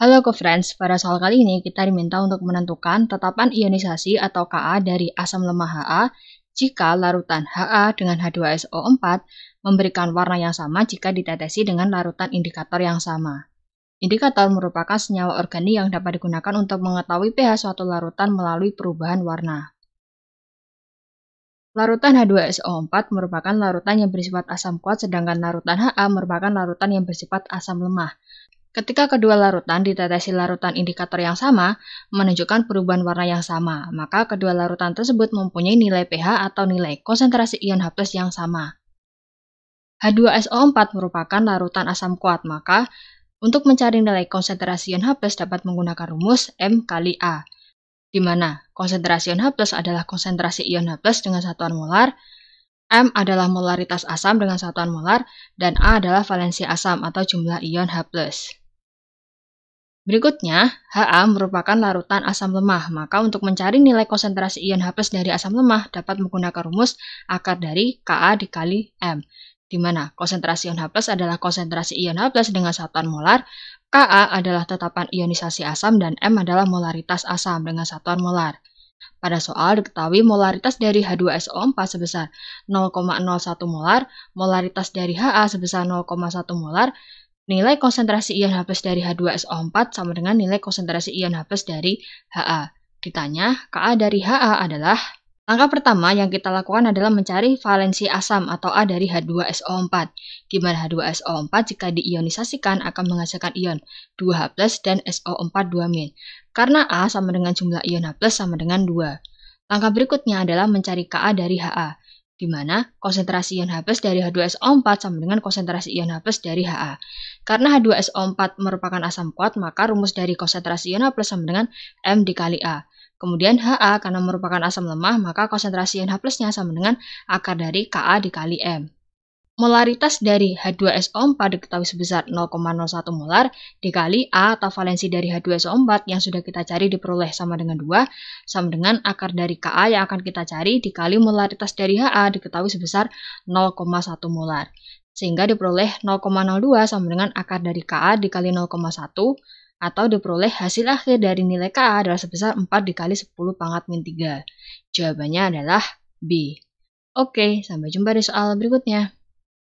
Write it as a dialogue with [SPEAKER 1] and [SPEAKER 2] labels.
[SPEAKER 1] Halo ke friends pada soal kali ini kita diminta untuk menentukan tetapan ionisasi atau Ka dari asam lemah HA jika larutan HA dengan H2SO4 memberikan warna yang sama jika ditetesi dengan larutan indikator yang sama. Indikator merupakan senyawa organik yang dapat digunakan untuk mengetahui pH suatu larutan melalui perubahan warna. Larutan H2SO4 merupakan larutan yang bersifat asam kuat sedangkan larutan HA merupakan larutan yang bersifat asam lemah. Ketika kedua larutan ditetesi larutan indikator yang sama, menunjukkan perubahan warna yang sama, maka kedua larutan tersebut mempunyai nilai pH atau nilai konsentrasi ion H+ yang sama. H2SO4 merupakan larutan asam kuat, maka untuk mencari nilai konsentrasi ion H+ dapat menggunakan rumus M kali A, di mana konsentrasi ion H+ adalah konsentrasi ion H+ dengan satuan molar, M adalah molaritas asam dengan satuan molar, dan A adalah valensi asam atau jumlah ion H+. Berikutnya, HA merupakan larutan asam lemah, maka untuk mencari nilai konsentrasi ion H dari asam lemah dapat menggunakan rumus akar dari Ka dikali M, di mana konsentrasi ion H adalah konsentrasi ion H dengan satuan molar, Ka adalah tetapan ionisasi asam, dan M adalah molaritas asam dengan satuan molar. Pada soal diketahui molaritas dari H2SO4 sebesar 0,01 molar, molaritas dari HA sebesar 0,1 molar, Nilai konsentrasi ion H+ dari H2SO4 sama dengan nilai konsentrasi ion H+ dari HA. Ditanya, Ka dari HA adalah Langkah pertama yang kita lakukan adalah mencari valensi asam atau A dari H2SO4, di mana H2SO4 jika diionisasikan akan menghasilkan ion 2H+, dan SO4 2-. Karena A sama dengan jumlah ion H+, sama dengan 2. Langkah berikutnya adalah mencari Ka dari HA, di mana konsentrasi ion H+, dari H2SO4 sama dengan konsentrasi ion H+, dari HA. Karena H2SO4 merupakan asam kuat, maka rumus dari konsentrasi ion H plus sama dengan M dikali A. Kemudian HA karena merupakan asam lemah, maka konsentrasi ion H plusnya sama dengan akar dari Ka dikali M. Molaritas dari H2SO4 diketahui sebesar 0,01 molar dikali A atau valensi dari H2SO4 yang sudah kita cari diperoleh sama dengan 2 sama dengan akar dari Ka yang akan kita cari dikali molaritas dari HA diketahui sebesar 0,1 molar sehingga diperoleh 0,02 sama dengan akar dari KA dikali 0,1 atau diperoleh hasil akhir dari nilai KA adalah sebesar 4 dikali 10 pangkat min 3. Jawabannya adalah B. Oke, sampai jumpa di soal berikutnya.